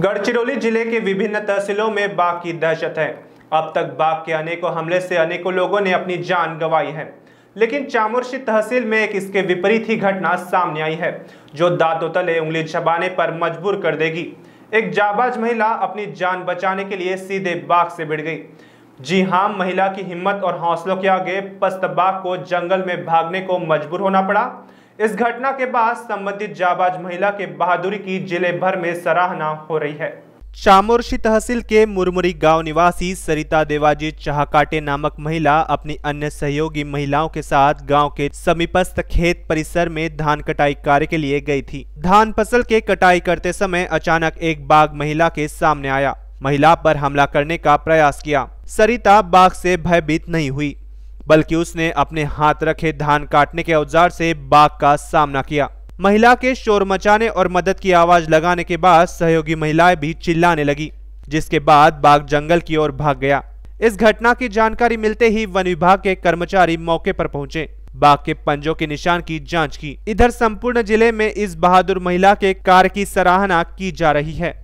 गढ़चिरौली जिले के विभिन्न तहसीलों में बाघ की दहशत है अब तक बाघ के अनेकों हमले से अनेकों लोगों ने अपनी जान गंवाई है लेकिन चामुर्शी तहसील में एक इसके विपरीत ही घटना सामने आई है जो दांतों तले उंगली छबाने पर मजबूर कर देगी एक जाबाज महिला अपनी जान बचाने के लिए सीधे बाघ से भिड़ गई जी हां महिला की हिम्मत और हौसलों के आगे पस्त बाघ को जंगल में भागने को मजबूर होना पड़ा इस घटना के बाद संबंधित जाबाज महिला के बहादुरी की जिले भर में सराहना हो रही है चामोर्शी तहसील के मुरमुरी गांव निवासी सरिता देवाजी चाहकाटे नामक महिला अपनी अन्य सहयोगी महिलाओं के साथ गांव के समीपस्थ खेत परिसर में धान कटाई कार्य के लिए गई थी धान फसल के कटाई करते समय अचानक एक बाघ महिला के सामने आया महिला पर हमला करने का प्रयास किया सरिता बाघ से भयभीत नहीं हुई बल्कि उसने अपने हाथ रखे धान काटने के औजार से बाघ का सामना किया महिला के शोर मचाने और मदद की आवाज लगाने के बाद सहयोगी महिलाएं भी चिल्लाने लगी जिसके बाद बाघ जंगल की ओर भाग गया इस घटना की जानकारी मिलते ही वन विभाग के कर्मचारी मौके पर पहुंचे बाघ के पंजों के निशान की जांच की इधर संपूर्ण जिले में इस बहादुर महिला के कार की सराहना की जा रही है